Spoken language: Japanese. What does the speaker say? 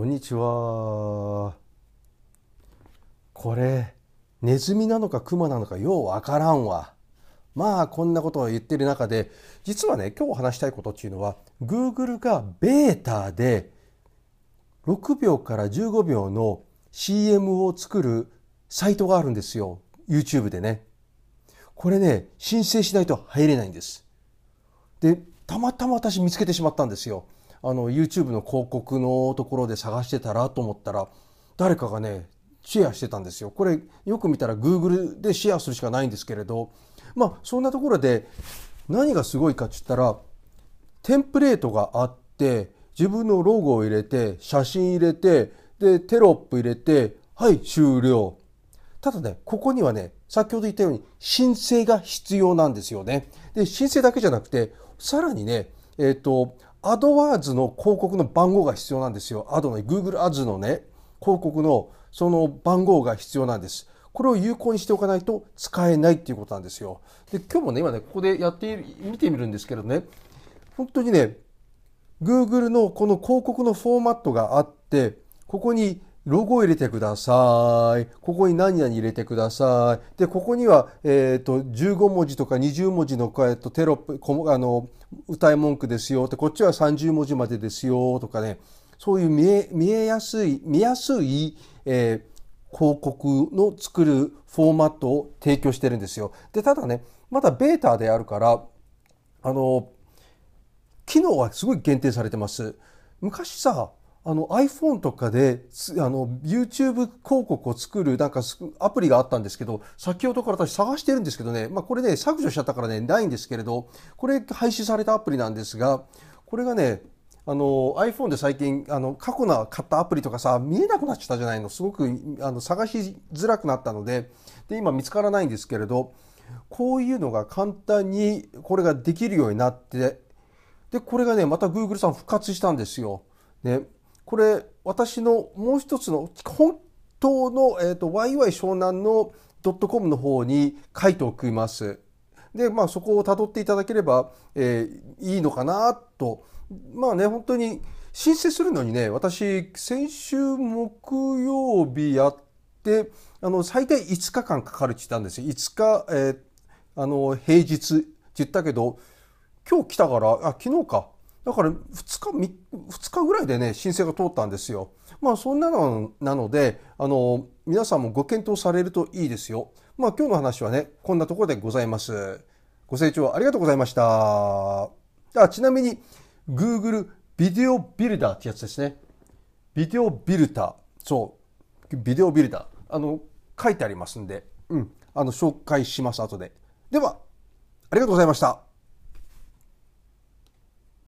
こんにちは。これ、ネズミなのかクマなのかようわからんわ。まあ、こんなことを言ってる中で、実はね、今日話したいことっていうのは、Google がベータで6秒から15秒の CM を作るサイトがあるんですよ。YouTube でね。これね、申請しないと入れないんです。で、たまたま私見つけてしまったんですよ。あの YouTube の広告のところで探してたらと思ったら誰かがねシェアしてたんですよこれよく見たら Google でシェアするしかないんですけれどまあそんなところで何がすごいかっつったらテンプレートがあって自分のロゴを入れて写真入れてでテロップ入れてはい終了ただねここにはね先ほど言ったように申請が必要なんですよねで申請だけじゃなくてさらにねえっ、ー、とアドワーズの広告の番号が必要なんですよ。アドの Google アズのね、広告のその番号が必要なんです。これを有効にしておかないと使えないっていうことなんですよ。で、今日もね、今ね、ここでやってみてみるんですけどね、本当にね、Google のこの広告のフォーマットがあって、ここにロゴを入れてください。ここに何々入れてください。で、ここには、えっ、ー、と、15文字とか20文字の、えっ、ー、と、テロップ、あの、歌い文句ですよ。で、こっちは30文字までですよ。とかね。そういう見え、見えやすい、見やすい、えー、広告の作るフォーマットを提供してるんですよ。で、ただね、まだベータであるから、あの、機能はすごい限定されてます。昔さ、あの iPhone とかで、あの、YouTube 広告を作る、なんか、アプリがあったんですけど、先ほどから私探してるんですけどね、まあこれね、削除しちゃったからね、ないんですけれど、これ廃止されたアプリなんですが、これがね、あの、iPhone で最近、あの、過去な買ったアプリとかさ、見えなくなっちゃったじゃないの。すごく、あの、探しづらくなったので、で、今見つからないんですけれど、こういうのが簡単にこれができるようになって、で、これがね、また Google さん復活したんですよ。ね。これ私のもう一つの本当の、えーと、とワ湘南のドットコムの方に書いておきます。で、まあそこを辿っていただければ、えー、いいのかなと。まあね、本当に申請するのにね、私、先週木曜日やって、あの、最大5日間かかるって言ったんですよ。5日、えー、あの、平日って言ったけど、今日来たから、あ、昨日か。だから2日、2日ぐらいでね、申請が通ったんですよ。まあそんなのなので、あの、皆さんもご検討されるといいですよ。まあ今日の話はね、こんなところでございます。ご清聴ありがとうございました。あちなみに、Google ビデオビルダーってやつですね。ビデオビルダー。そう。ビデオビルダー。あの、書いてありますんで、うん。あの、紹介します、後で。では、ありがとうございました。